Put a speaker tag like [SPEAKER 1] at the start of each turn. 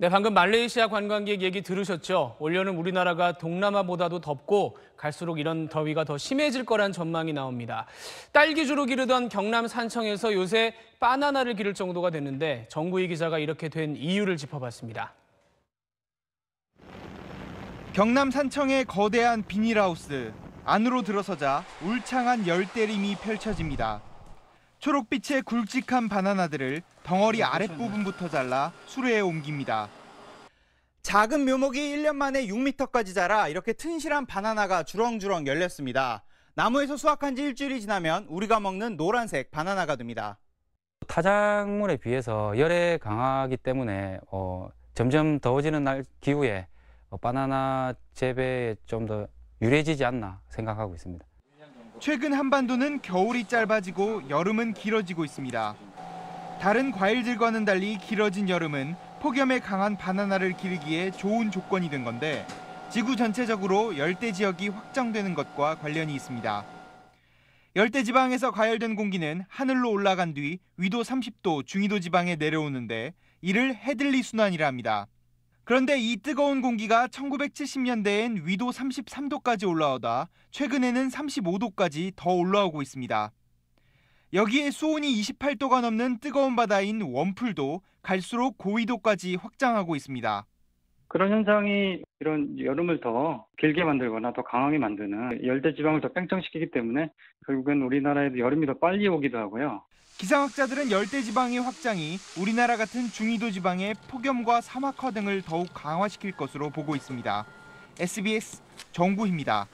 [SPEAKER 1] 네, 방금 말레이시아 관광객 얘기 들으셨죠? 올여름 우리나라가 동남아보다도 덥고 갈수록 이런 더위가 더 심해질 거란 전망이 나옵니다. 딸기 주로 기르던 경남 산청에서 요새 바나나를 기를 정도가 됐는데 정구희 기자가 이렇게 된 이유를 짚어봤습니다.
[SPEAKER 2] 경남 산청의 거대한 비닐하우스 안으로 들어서자 울창한 열대림이 펼쳐집니다. 초록빛의 굵직한 바나나들을 덩어리 네, 아랫부분부터 잘라 수레에 옮깁니다. 작은 묘목이 1년 만에 6m까지 자라 이렇게 튼실한 바나나가 주렁주렁 열렸습니다. 나무에서 수확한 지 일주일이 지나면 우리가 먹는 노란색 바나나가 됩니다.
[SPEAKER 3] 타작물에 비해서 열에 강하기 때문에 어, 점점 더워지는 날 기후에 어, 바나나 재배에 좀 더 유리해지지 않나 생각하고 있습니다.
[SPEAKER 2] 최근 한반도는 겨울이 짧아지고 여름은 길어지고 있습니다. 다른 과일들과는 달리 길어진 여름은 폭염에 강한 바나나를 기르기에 좋은 조건이 된 건데 지구 전체적으로 열대 지역이 확장되는 것과 관련이 있습니다. 열대 지방에서 가열된 공기는 하늘로 올라간 뒤 위도 30도, 중위도 지방에 내려오는데 이를 헤들리 순환이라 합니다. 그런데 이 뜨거운 공기가 1970년대엔 위도 33도까지 올라오다 최근에는 35도까지 더 올라오고 있습니다. 여기에 수온이 28도가 넘는 뜨거운 바다인 원풀도 갈수록 고위도까지 확장하고 있습니다. 그런 현상이 이런 여름을 더 길게 만들거나 더
[SPEAKER 3] 강하게 만드는 열대 지방을 더 팽창시키기 때문에 결국엔 우리나라에도 여름이 더 빨리 오기도 하고요.
[SPEAKER 2] 기상학자들은 열대 지방의 확장이 우리나라 같은 중위도 지방의 폭염과 사막화 등을 더욱 강화시킬 것으로 보고 있습니다. SBS 정구입니다.